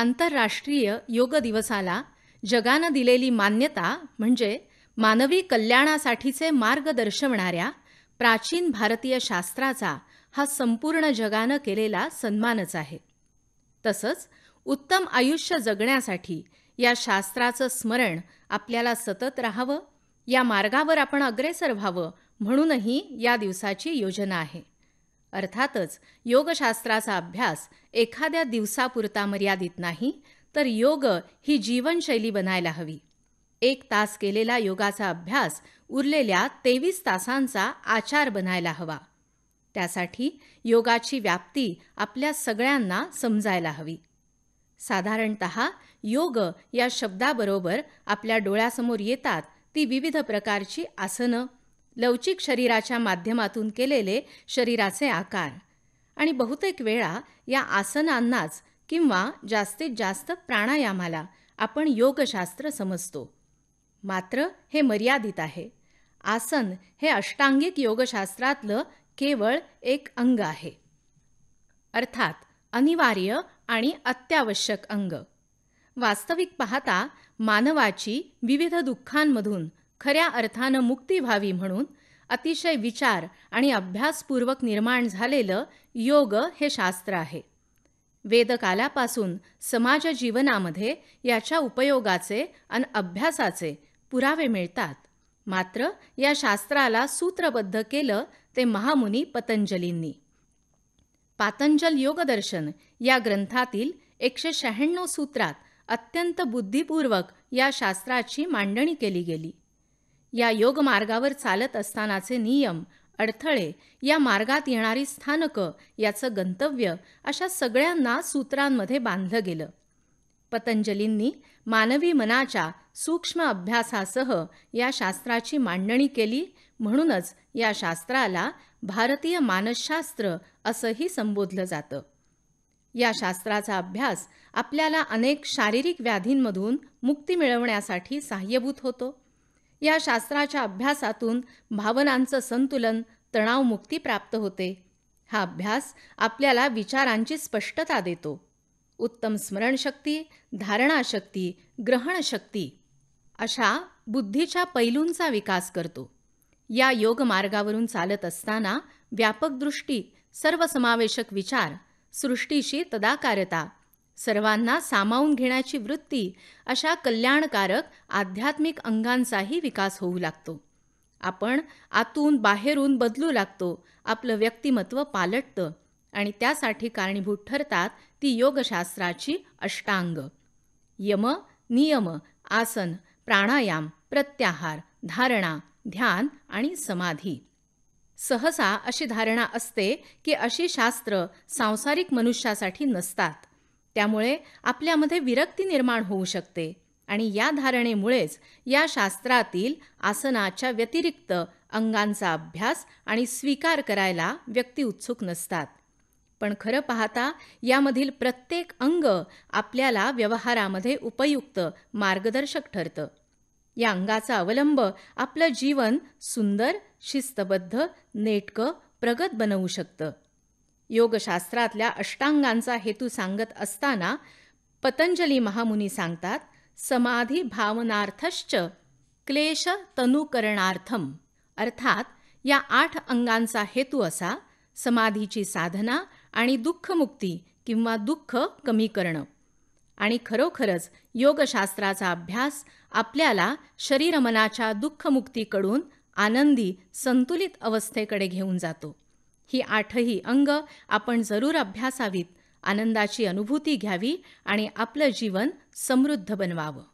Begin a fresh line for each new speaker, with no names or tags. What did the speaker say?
आंतरराष्ट्रीय योग दिवसाला जगानं दिलेली मान्यता म्हणजे मानवी कल्याणासाठीचे मार्ग दर्शवणाऱ्या प्राचीन भारतीय शास्त्राचा हा संपूर्ण जगानं केलेला सन्मानच आहे तसंच उत्तम आयुष्य जगण्यासाठी या शास्त्राचं स्मरण आपल्याला सतत राहावं या मार्गावर आपण अग्रेसर व्हावं म्हणूनही या दिवसाची योजना आहे अर्थातच योगशास्त्राचा अभ्यास एखाद्या दिवसापुरता मर्यादित नाही तर योग ही जीवनशैली बनायला हवी एक तास केलेला योगाचा अभ्यास उरलेल्या तेवीस तासांचा आचार बनायला हवा त्यासाठी योगाची व्याप्ती आपल्या सगळ्यांना समजायला हवी साधारणत योग या शब्दाबरोबर आपल्या डोळ्यासमोर येतात ती विविध प्रकारची आसनं लवचिक शरीराच्या माध्यमातून केलेले शरीराचे आकार आणि बहुतेक वेळा या आसनांनाच किंवा जास्तीत जास्त प्राणायामाला आपण योगशास्त्र समजतो मात्र हे मर्यादित आहे आसन हे अष्टांगिक योगशास्त्रातलं केवळ एक अंग आहे अर्थात अनिवार्य आणि अत्यावश्यक अंग वास्तविक पाहता मानवाची विविध दुःखांमधून खऱ्या अर्थानं मुक्ती व्हावी म्हणून अतिशय विचार आणि अभ्यासपूर्वक निर्माण झालेलं योग हे शास्त्र आहे वेदकालापासून समाज जीवनामध्ये याच्या उपयोगाचे आणि अभ्यासाचे पुरावे मिळतात मात्र या शास्त्राला सूत्रबद्ध केलं ते महामुनी पतंजलींनी पातंजल योगदर्शन या ग्रंथातील एकशे शहाण्णव सूत्रात अत्यंत बुद्धिपूर्वक या शास्त्राची मांडणी केली गेली या योग मार्गावर चालत असतानाचे नियम अडथळे या मार्गात येणारी स्थानकं याचं गंतव्य अशा सगळ्यांना सूत्रांमध्ये बांधलं गेलं पतंजलींनी मानवी मनाच्या सूक्ष्म अभ्यासासह या शास्त्राची मांडणी केली म्हणूनच या शास्त्राला भारतीय मानसशास्त्र असंही संबोधलं जातं या शास्त्राचा अभ्यास आपल्याला अनेक शारीरिक व्याधींमधून मुक्ती मिळवण्यासाठी सहाय्यभूत होतो या शास्त्राच्या अभ्यासातून भावनांचं संतुलन तणावमुक्ती प्राप्त होते हा अभ्यास आपल्याला विचारांची स्पष्टता देतो उत्तम स्मरणशक्ती धारणाशक्ती ग्रहणशक्ती अशा बुद्धीच्या पैलूंचा विकास करतो या योग मार्गावरून चालत असताना व्यापक दृष्टी सर्वसमावेशक विचार सृष्टीशी तदाकारता सर्वांना सामावून घेण्याची वृत्ती अशा कल्याणकारक आध्यात्मिक अंगांचाही विकास होऊ लागतो आपण आतून बाहेरून बदलू लागतो आपलं व्यक्तिमत्व पालटतं आणि त्यासाठी कारणीभूत ठरतात ती योगशास्त्राची अष्टांग यम नियम आसन प्राणायाम प्रत्याहार धारणा ध्यान आणि समाधी सहसा अशी धारणा असते की अशी शास्त्र सांसारिक मनुष्यासाठी नसतात त्यामुळे आपल्यामध्ये विरक्ती निर्माण होऊ शकते आणि या धारणेमुळेच या शास्त्रातील आसनाच्या व्यतिरिक्त अंगांचा अभ्यास आणि स्वीकार करायला व्यक्ती उत्सुक नसतात पण खरं पाहता यामधील प्रत्येक अंग आपल्याला व्यवहारामध्ये उपयुक्त मार्गदर्शक ठरतं या अंगाचा अवलंब आपलं जीवन सुंदर शिस्तबद्ध नेटकं प्रगत बनवू शकतं योगशास्त्रातल्या अष्टांगांचा हेतू सांगत असताना पतंजली महामुनी सांगतात समाधी भावनार्थश्च क्लेश तनुकरणार्थम अर्थात या आठ अंगांचा हेतू असा समाधीची साधना आणि दुःखमुक्ती किंवा दुःख कमी करणं आणि खरोखरच योगशास्त्राचा अभ्यास आपल्याला शरीरमनाच्या दुःखमुक्तीकडून आनंदी संतुलित अवस्थेकडे घेऊन जातो ही आठही अंग आपण जरूर अभ्यासावीत आनंदाची अनुभूती घ्यावी आणि आपलं जीवन समृद्ध बनवावं